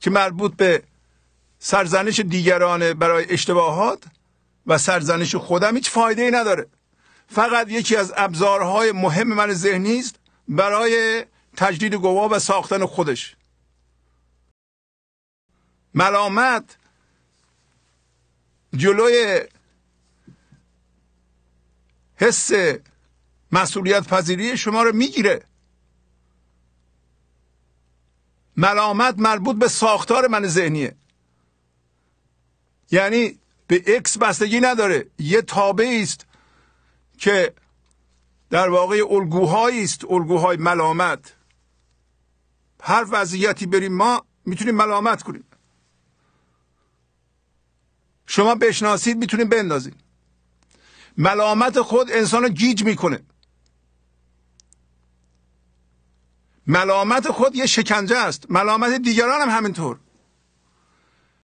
که مربوط به سرزنش دیگران برای اشتباهات و سرزنش خودم هیچ فایده ای نداره فقط یکی از ابزارهای مهم من ذهنی است برای تجدید گواه و ساختن خودش ملامت جلوی حس مسئولیت پذیری شما رو میگیره ملامت مربوط به ساختار من ذهنیه یعنی به اکس بستگی نداره یه تابعی است که در واقع الگوهایی است الگوهای ملامت هر وضعیتی بریم ما میتونیم ملامت کنیم شما بشناسید میتونیم بندازید ملامت خود انسان رو گیج میکنه ملامت خود یه شکنجه است ملامت دیگران هم همینطور